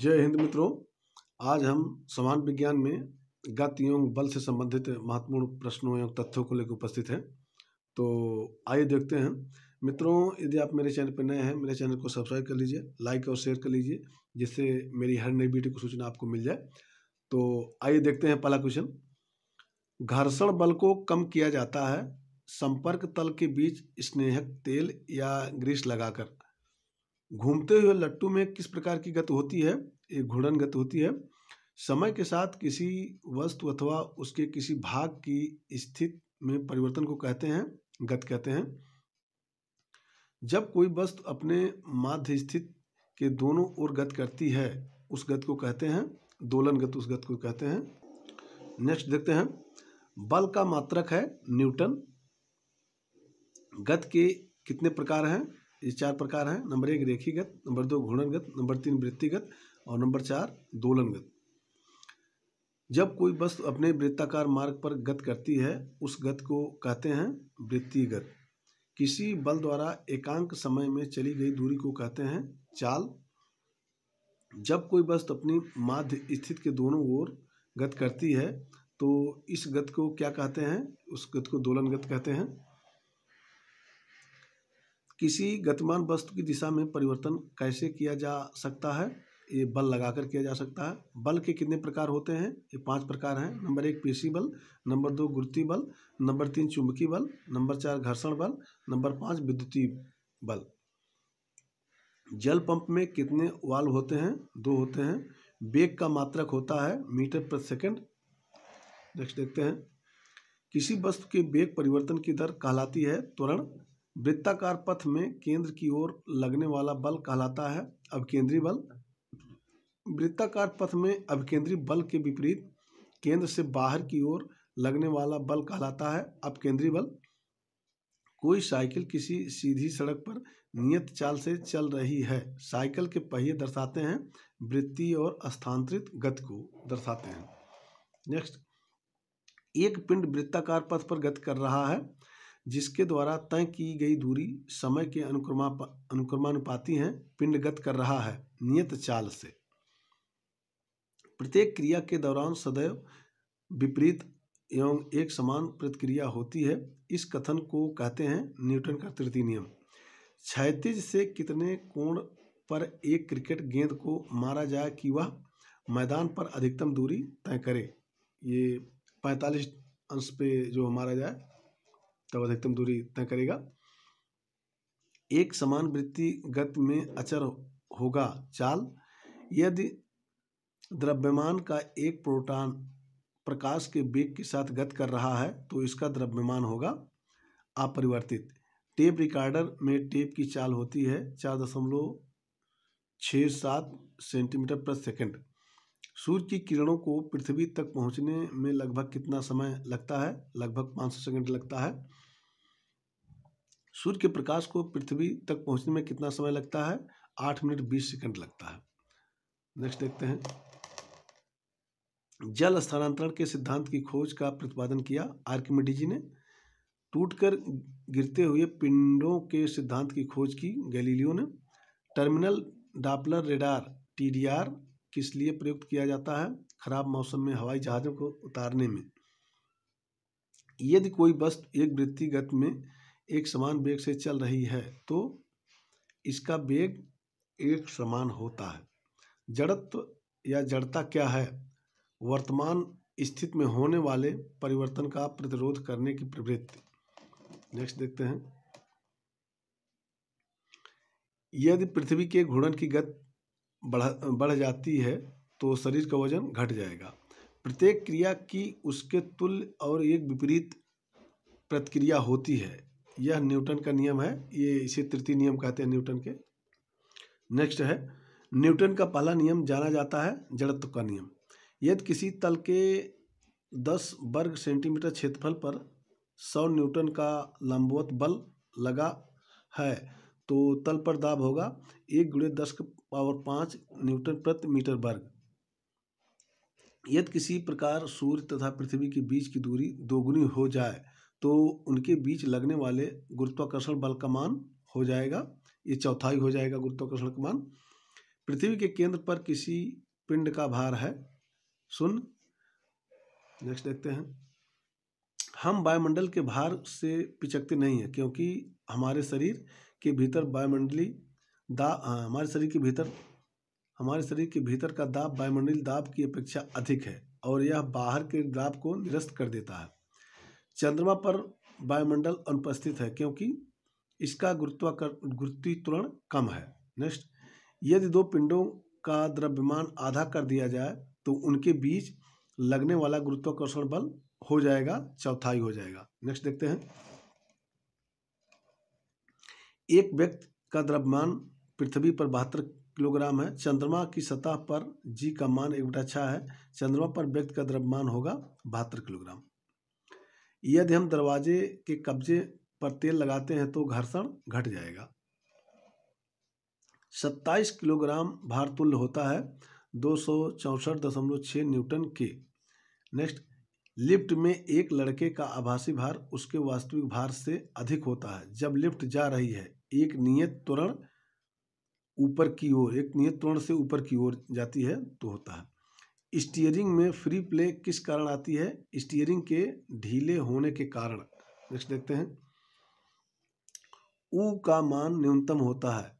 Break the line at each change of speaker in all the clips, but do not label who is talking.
जय हिंद मित्रों आज हम समान विज्ञान में गत एवं बल से संबंधित महत्वपूर्ण प्रश्नों एवं तथ्यों को लेकर उपस्थित हैं तो आइए देखते हैं मित्रों यदि आप मेरे चैनल पर नए हैं मेरे चैनल को सब्सक्राइब कर लीजिए लाइक और शेयर कर लीजिए जिससे मेरी हर नई वीडियो की सूचना आपको मिल जाए तो आइए देखते हैं पहला क्वेश्चन घर्षण बल को कम किया जाता है संपर्क तल के बीच स्नेहक तेल या ग्रीस लगाकर घूमते हुए लट्टू में किस प्रकार की गति होती है एक घूर्णन गति होती है समय के साथ किसी वस्तु अथवा उसके किसी भाग की स्थिति में परिवर्तन को कहते हैं गत कहते हैं जब कोई वस्तु अपने माध्य स्थित के दोनों ओर गत करती है उस गत को कहते हैं दोलन गत उस गत को कहते हैं नेक्स्ट देखते हैं बल का मात्रक है न्यूटन गत के कितने प्रकार हैं ये चार प्रकार हैं नंबर एक रेखीगत नंबर दो घूर्णनगत नंबर तीन वृत्तिगत और नंबर चार दोलनगत जब कोई वस्तु अपने वृत्ताकार मार्ग पर गत करती है उस गत को कहते हैं वृत्तिगत किसी बल द्वारा एकांक समय में चली गई दूरी को कहते हैं चाल जब कोई वस्तु अपनी माध्य स्थित के दोनों ओर गत करती है तो इस गत को क्या कहते हैं उस गत को दोलन गत कहते हैं किसी गतिमान वस्तु की दिशा में परिवर्तन कैसे किया जा सकता है ये बल लगाकर किया जा सकता है बल के कितने प्रकार होते हैं ये पांच प्रकार हैं नंबर एक पेशी बल नंबर दो गुरुत्वीय बल नंबर तीन चुंबकीय बल नंबर चार घर्षण बल नंबर पाँच विद्युतीय बल जल पंप में कितने वाल्व होते हैं दो होते हैं बेग का मात्रक होता है मीटर प्रति सेकेंड नेक्स्ट देखते हैं किसी वस्तु के बेग परिवर्तन की दर कहलाती है त्वरण वृत्ताकार पथ में केंद्र की ओर लगने वाला बल कहलाता है केंद्रीय बल वृत्ताकार पथ में केंद्रीय बल के विपरीत केंद्र से बाहर की ओर लगने वाला बल कहलाता है केंद्रीय बल कोई साइकिल किसी सीधी सड़क पर नियत चाल से चल रही है साइकिल के पहिए दर्शाते हैं वृत्तीय और स्थानांतरित गति को दर्शाते हैं नेक्स्ट एक पिंड वृत्ताकार पथ पर गति कर रहा है जिसके द्वारा तय की गई दूरी समय के अनुक्रमा अनुक्रमानुपाती हैं पिंडगत कर रहा है नियत चाल से प्रत्येक क्रिया के दौरान सदैव विपरीत एवं एक समान प्रतिक्रिया होती है इस कथन को कहते हैं न्यूटन का तृतीय नियम क्षैतिज से कितने कोण पर एक क्रिकेट गेंद को मारा जाए कि वह मैदान पर अधिकतम दूरी तय करे ये पैंतालीस अंश पे जो मारा जाए तब अधिकतम दूरी तय करेगा एक समान वृत्ति गत में अचर होगा चाल यदि द्रव्यमान का एक प्रोटॉन प्रकाश के वेग के साथ गत कर रहा है तो इसका द्रव्यमान होगा अपरिवर्तित टेप रिकॉर्डर में टेप की चाल होती है चार दशमलव छः सात सेंटीमीटर प्रति सेकंड सूर्य की किरणों को पृथ्वी तक पहुंचने में लगभग कितना समय लगता है लगभग 500 सेकंड लगता है सूर्य के प्रकाश को पृथ्वी तक पहुंचने में कितना समय लगता है आठ मिनट बीस सेकंड लगता है नेक्स्ट देखते हैं जल स्थानांतरण के सिद्धांत की खोज का प्रतिपादन किया जी ने टूटकर गिरते हुए पिंडों के सिद्धांत की खोज की गैलीलियो ने टर्मिनल डापलर रेडार टीडीआर किस लिए प्रयुक्त किया जाता है खराब मौसम में हवाई जहाज़ों को उतारने में यदि कोई वस्तु एक वृत्ति गत में एक समान वेग से चल रही है तो इसका वेग एक समान होता है जड़त्व या जड़ता क्या है वर्तमान स्थिति में होने वाले परिवर्तन का प्रतिरोध करने की प्रवृत्ति नेक्स्ट देखते हैं यदि पृथ्वी के घूर्णन की गति बढ़ बढ़ जाती है तो शरीर का वजन घट जाएगा प्रत्येक क्रिया की उसके तुल्य और एक विपरीत प्रतिक्रिया होती है यह न्यूटन का नियम है ये इसे तृतीय नियम कहते हैं न्यूटन के नेक्स्ट है न्यूटन का पहला नियम जाना जाता है जड़त्व का नियम यदि किसी तल के दस वर्ग सेंटीमीटर क्षेत्रफल पर सौ न्यूटन का लंबवत बल लगा है तो तल पर दाब होगा एक गुड़े दस के पावर पाँच न्यूटन प्रति मीटर वर्ग यदि किसी प्रकार सूर्य तथा पृथ्वी के बीच की दूरी दोगुनी हो जाए तो उनके बीच लगने वाले गुरुत्वाकर्षण बल का मान हो जाएगा ये चौथाई हो जाएगा गुरुत्वाकर्षण का मान पृथ्वी के केंद्र पर किसी पिंड का भार है सुन नेक्स्ट देखते हैं हम वायुमंडल के भार से पिचकते नहीं हैं क्योंकि हमारे शरीर के भीतर वायुमंडली दा हमारे शरीर के भीतर हमारे शरीर के भीतर का दाब वायुमंडली दाब की अपेक्षा अधिक है और यह बाहर के दाब को निरस्त कर देता है चंद्रमा पर वायुमंडल अनुपस्थित है क्योंकि इसका गुरुत्वाकर गुरुत्वीतुरण कम है नेक्स्ट यदि दो पिंडों का द्रव्यमान आधा कर दिया जाए तो उनके बीच लगने वाला गुरुत्वाकर्षण बल हो जाएगा चौथाई हो जाएगा नेक्स्ट देखते हैं एक व्यक्ति का द्रव्यमान पृथ्वी पर बहत्तर किलोग्राम है चंद्रमा की सतह पर जी का मान एक बटा छः है चंद्रमा पर व्यक्ति का द्रव्यमान होगा बहत्तर किलोग्राम यदि हम दरवाजे के कब्जे पर तेल लगाते हैं तो घर्षण घट जाएगा सत्ताईस किलोग्राम भार तुल्य होता है दो सौ चौंसठ दशमलव छः न्यूटन के नेक्स्ट लिफ्ट में एक लड़के का आभासी भार उसके वास्तविक भार से अधिक होता है जब लिफ्ट जा रही है एक नियत त्वरण ऊपर की ओर एक नियत त्वरण से ऊपर की ओर जाती है तो होता है स्टीयरिंग में फ्री प्ले किस कारण आती है स्टीयरिंग के ढीले होने के कारण नेक्स्ट देखते हैं ऊ का मान न्यूनतम होता है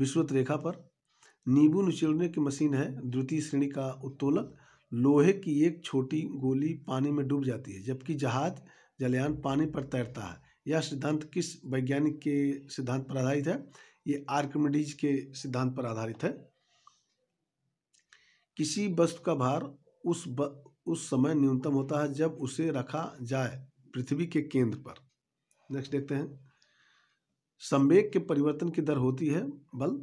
विश्वत रेखा पर नींबू निचोड़ने की मशीन है द्वितीय श्रेणी का उत्तोलक लोहे की एक छोटी गोली पानी में डूब जाती है जबकि जहाज जलयान पानी पर तैरता है यह सिद्धांत किस वैज्ञानिक के सिद्धांत पर आधारित है ये आर्कमिडीज के सिद्धांत पर आधारित है किसी वस्तु का भार उस ब, उस समय न्यूनतम होता है जब उसे रखा जाए पृथ्वी के केंद्र पर नेक्स्ट देखते हैं संवेग के परिवर्तन की दर होती है बल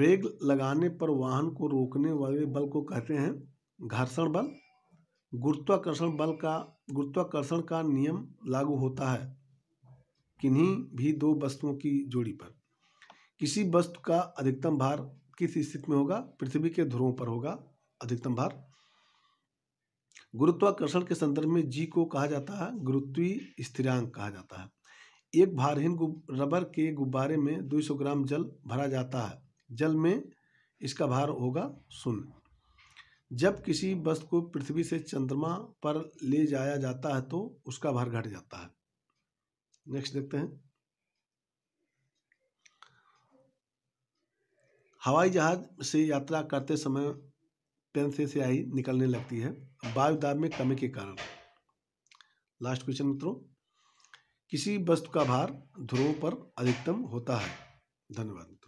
ब्रेक लगाने पर वाहन को रोकने वाले बल को कहते हैं घर्षण बल गुरुत्वाकर्षण बल का गुरुत्वाकर्षण का नियम लागू होता है किन्हीं भी दो वस्तुओं की जोड़ी पर किसी वस्तु का अधिकतम भार किस स्थिति में होगा पृथ्वी के ध्रुवों पर होगा अधिकतम भार गुरुत्वाकर्षण के संदर्भ में जी को कहा जाता है गुरुत्वीय स्थिरांक कहा जाता है एक भारहीन रबर के गुब्बारे में 200 ग्राम जल भरा जाता है जल में इसका भार होगा शून्य जब किसी वस्तु को पृथ्वी से चंद्रमा पर ले जाया जाता है तो उसका भार घट जाता है नेक्स्ट देखते हैं हवाई जहाज से यात्रा करते समय पेन से स्याही निकलने लगती है वायुदाब में कमी के कारण लास्ट क्वेश्चन मित्रों किसी वस्तु का भार ध्रुवों पर अधिकतम होता है धन्यवाद